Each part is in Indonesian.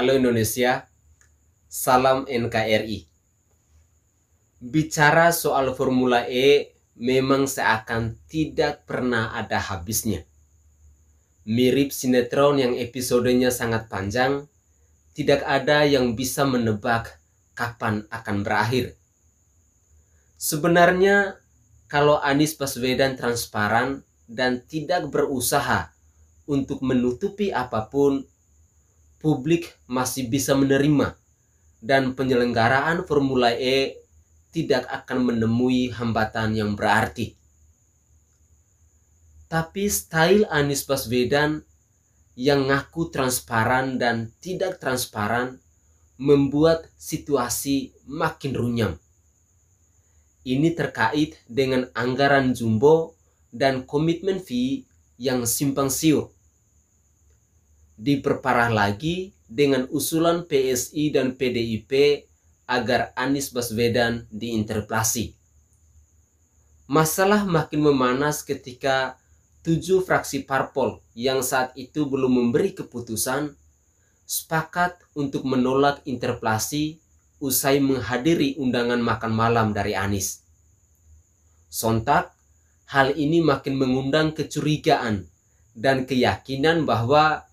Halo Indonesia, salam NKRI. Bicara soal Formula E memang seakan tidak pernah ada habisnya. Mirip sinetron yang episodenya sangat panjang, tidak ada yang bisa menebak kapan akan berakhir. Sebenarnya, kalau Anies Baswedan transparan dan tidak berusaha untuk menutupi apapun publik masih bisa menerima dan penyelenggaraan Formula E tidak akan menemui hambatan yang berarti. Tapi style Anies Baswedan yang ngaku transparan dan tidak transparan membuat situasi makin runyam. Ini terkait dengan anggaran jumbo dan komitmen fee yang simpang siur diperparah lagi dengan usulan PSI dan PDIP agar Anies Baswedan diinterpelasi. Masalah makin memanas ketika tujuh fraksi parpol yang saat itu belum memberi keputusan sepakat untuk menolak interpelasi usai menghadiri undangan makan malam dari Anies. Sontak, hal ini makin mengundang kecurigaan dan keyakinan bahwa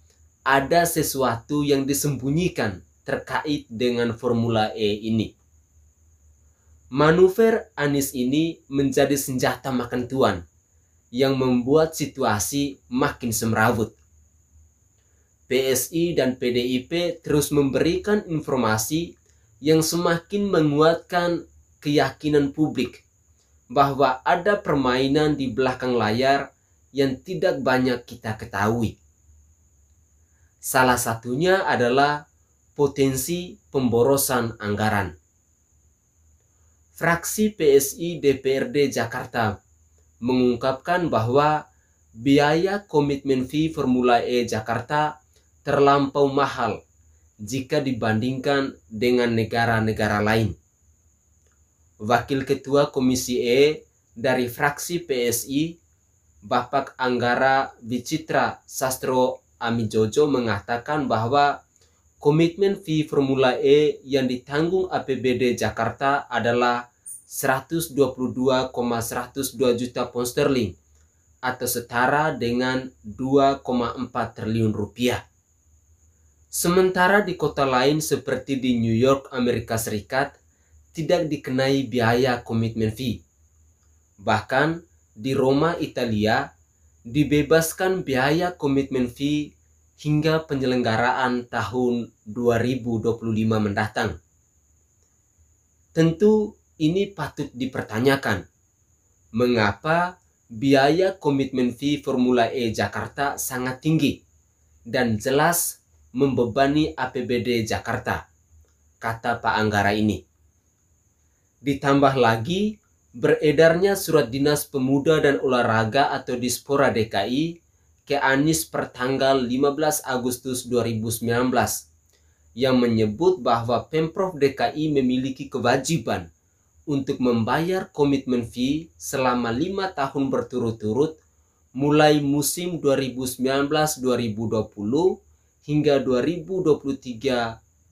ada sesuatu yang disembunyikan terkait dengan Formula E ini. Manuver Anies ini menjadi senjata makan tuan yang membuat situasi makin semrawut. PSI dan PDIP terus memberikan informasi yang semakin menguatkan keyakinan publik bahwa ada permainan di belakang layar yang tidak banyak kita ketahui. Salah satunya adalah potensi pemborosan anggaran. Fraksi PSI DPRD Jakarta mengungkapkan bahwa biaya komitmen fee Formula E Jakarta terlampau mahal jika dibandingkan dengan negara-negara lain. Wakil Ketua Komisi E dari fraksi PSI, Bapak Anggara Bicitra Sastro Ami Jojo mengatakan bahwa komitmen fee Formula E yang ditanggung APBD Jakarta adalah 122,102 juta pound sterling atau setara dengan 2,4 triliun rupiah. Sementara di kota lain seperti di New York, Amerika Serikat, tidak dikenai biaya komitmen fee. Bahkan di Roma, Italia, dibebaskan biaya komitmen fee hingga penyelenggaraan tahun 2025 mendatang. Tentu ini patut dipertanyakan. Mengapa biaya komitmen fee Formula E Jakarta sangat tinggi dan jelas membebani APBD Jakarta, kata Pak Anggara ini. Ditambah lagi, beredarnya surat dinas pemuda dan olahraga atau Dispora DKI ke Anies pertanggal 15 Agustus 2019 yang menyebut bahwa Pemprov DKI memiliki kewajiban untuk membayar komitmen fee selama lima tahun berturut-turut mulai musim 2019-2020 hingga 2023-2024.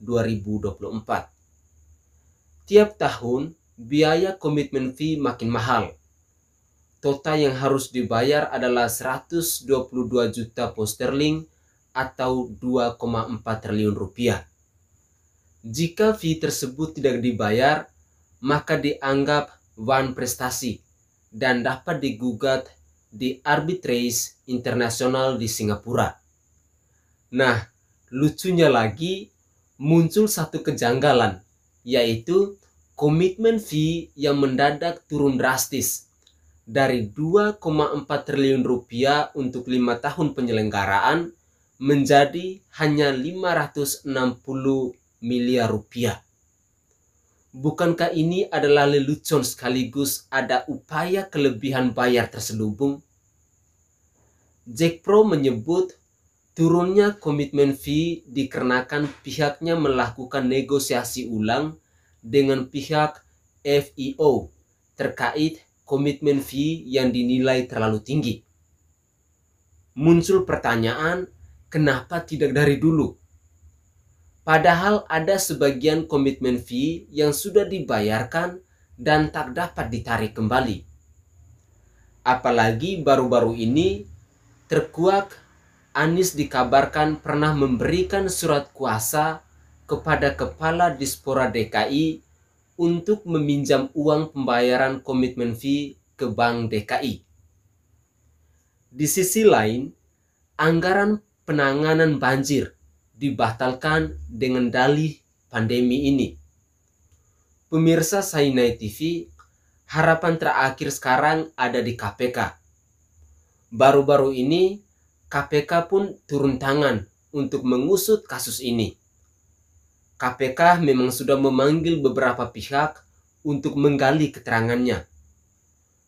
Tiap tahun, biaya komitmen fee makin mahal. Total yang harus dibayar adalah 122 juta pound sterling atau 2,4 triliun rupiah. Jika fee tersebut tidak dibayar, maka dianggap wan prestasi dan dapat digugat di arbitrase internasional di Singapura. Nah, lucunya lagi muncul satu kejanggalan, yaitu komitmen fee yang mendadak turun drastis dari 2,4 triliun rupiah untuk lima tahun penyelenggaraan menjadi hanya 560 miliar rupiah. Bukankah ini adalah lelucon sekaligus ada upaya kelebihan bayar terselubung? Jack Pro menyebut turunnya komitmen fee dikarenakan pihaknya melakukan negosiasi ulang dengan pihak FEO terkait komitmen fee yang dinilai terlalu tinggi. Muncul pertanyaan, kenapa tidak dari dulu? Padahal ada sebagian komitmen fee yang sudah dibayarkan dan tak dapat ditarik kembali. Apalagi baru-baru ini terkuak Anies dikabarkan pernah memberikan surat kuasa kepada Kepala Dispora DKI untuk meminjam uang pembayaran komitmen fee ke Bank DKI. Di sisi lain, anggaran penanganan banjir dibatalkan dengan dalih pandemi ini. Pemirsa Sainai TV, harapan terakhir sekarang ada di KPK. Baru-baru ini, KPK pun turun tangan untuk mengusut kasus ini. KPK memang sudah memanggil beberapa pihak untuk menggali keterangannya.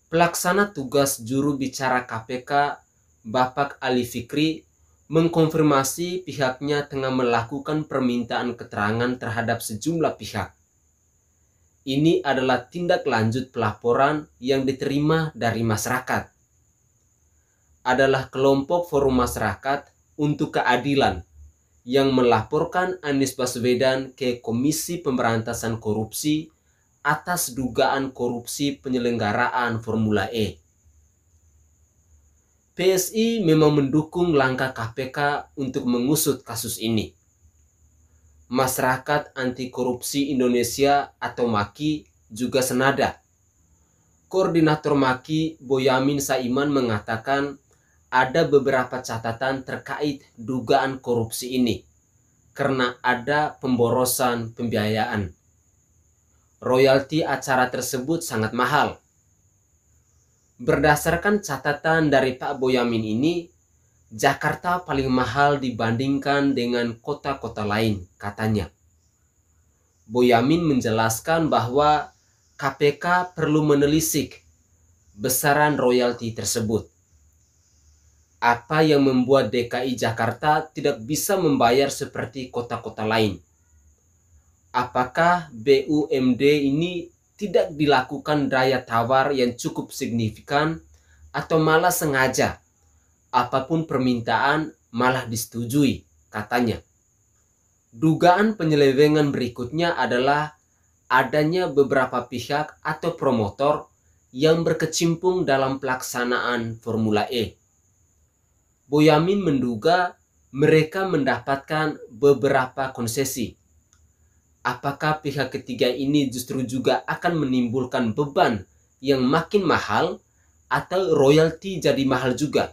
Pelaksana tugas juru bicara KPK, Bapak Ali Fikri, mengkonfirmasi pihaknya tengah melakukan permintaan keterangan terhadap sejumlah pihak. Ini adalah tindak lanjut pelaporan yang diterima dari masyarakat. Adalah kelompok forum masyarakat untuk keadilan yang melaporkan Anies Baswedan ke Komisi Pemberantasan Korupsi atas dugaan korupsi penyelenggaraan Formula E. PSI memang mendukung langkah KPK untuk mengusut kasus ini. Masyarakat Anti Korupsi Indonesia atau MAKI juga senada. Koordinator MAKI Boyamin Saiman mengatakan ada beberapa catatan terkait dugaan korupsi ini karena ada pemborosan pembiayaan. Royalti acara tersebut sangat mahal. Berdasarkan catatan dari Pak Boyamin ini, Jakarta paling mahal dibandingkan dengan kota-kota lain, katanya. Boyamin menjelaskan bahwa KPK perlu menelisik besaran royalti tersebut apa yang membuat DKI Jakarta tidak bisa membayar seperti kota-kota lain? Apakah BUMD ini tidak dilakukan daya tawar yang cukup signifikan atau malah sengaja? Apapun permintaan malah disetujui, katanya. Dugaan penyelewengan berikutnya adalah adanya beberapa pihak atau promotor yang berkecimpung dalam pelaksanaan Formula E Boyamin menduga mereka mendapatkan beberapa konsesi. Apakah pihak ketiga ini justru juga akan menimbulkan beban yang makin mahal atau royalti jadi mahal juga?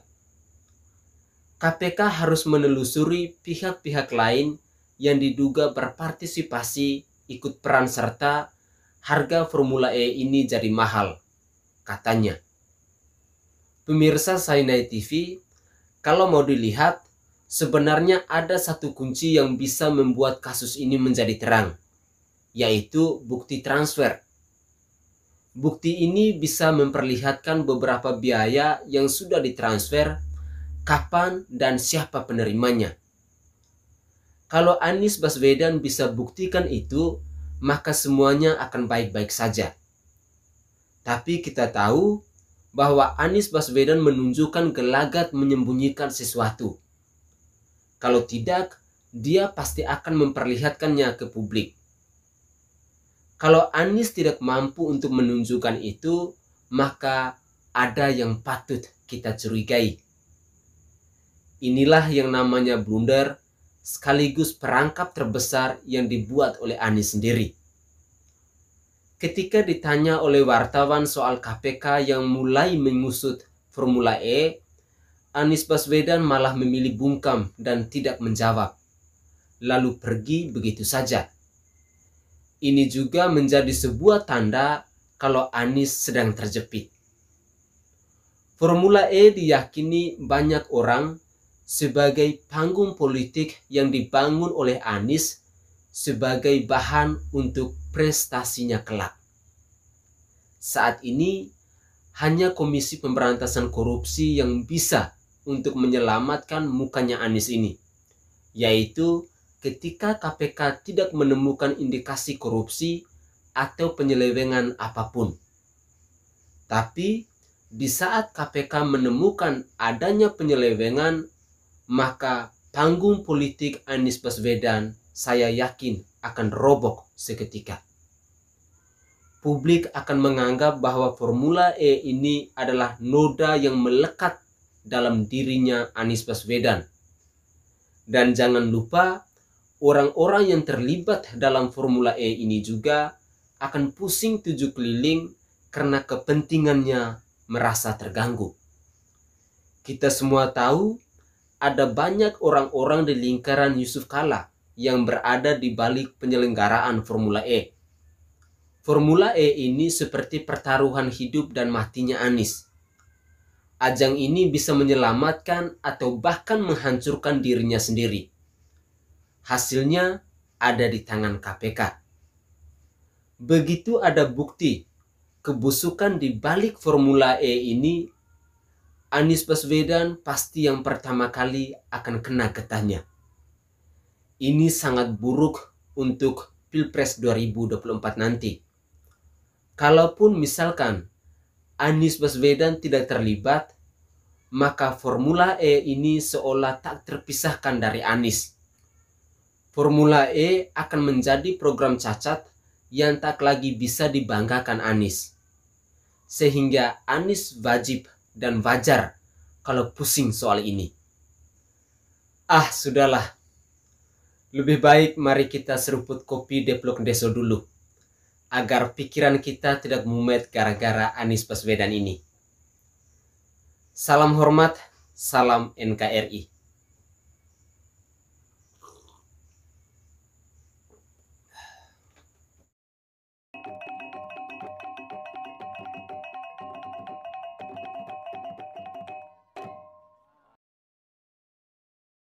KPK harus menelusuri pihak-pihak lain yang diduga berpartisipasi ikut peran serta harga Formula E ini jadi mahal, katanya. Pemirsa Sainai TV, kalau mau dilihat, sebenarnya ada satu kunci yang bisa membuat kasus ini menjadi terang, yaitu bukti transfer. Bukti ini bisa memperlihatkan beberapa biaya yang sudah ditransfer, kapan dan siapa penerimanya. Kalau Anies Baswedan bisa buktikan itu, maka semuanya akan baik-baik saja. Tapi kita tahu bahwa Anies Baswedan menunjukkan gelagat menyembunyikan sesuatu. Kalau tidak, dia pasti akan memperlihatkannya ke publik. Kalau Anies tidak mampu untuk menunjukkan itu, maka ada yang patut kita curigai. Inilah yang namanya blunder sekaligus perangkap terbesar yang dibuat oleh Anies sendiri ketika ditanya oleh wartawan soal KPK yang mulai mengusut Formula E, Anies Baswedan malah memilih bungkam dan tidak menjawab, lalu pergi begitu saja. Ini juga menjadi sebuah tanda kalau Anies sedang terjepit. Formula E diyakini banyak orang sebagai panggung politik yang dibangun oleh Anies sebagai bahan untuk prestasinya kelak. Saat ini, hanya Komisi Pemberantasan Korupsi yang bisa untuk menyelamatkan mukanya Anies ini, yaitu ketika KPK tidak menemukan indikasi korupsi atau penyelewengan apapun. Tapi, di saat KPK menemukan adanya penyelewengan, maka panggung politik Anies Baswedan saya yakin akan roboh seketika. Publik akan menganggap bahwa Formula E ini adalah noda yang melekat dalam dirinya Anies Baswedan. Dan jangan lupa, orang-orang yang terlibat dalam Formula E ini juga akan pusing tujuh keliling karena kepentingannya merasa terganggu. Kita semua tahu ada banyak orang-orang di lingkaran Yusuf Kala yang berada di balik penyelenggaraan Formula E. Formula E ini seperti pertaruhan hidup dan matinya Anis. Ajang ini bisa menyelamatkan atau bahkan menghancurkan dirinya sendiri. Hasilnya ada di tangan KPK. Begitu ada bukti kebusukan di balik Formula E ini, Anies Baswedan pasti yang pertama kali akan kena getahnya ini sangat buruk untuk Pilpres 2024 nanti. Kalaupun misalkan Anies Baswedan tidak terlibat, maka Formula E ini seolah tak terpisahkan dari Anies. Formula E akan menjadi program cacat yang tak lagi bisa dibanggakan Anies. Sehingga Anies wajib dan wajar kalau pusing soal ini. Ah, sudahlah lebih baik mari kita seruput kopi di blok deso dulu, agar pikiran kita tidak mumet gara-gara Anies Baswedan ini. Salam hormat, salam NKRI.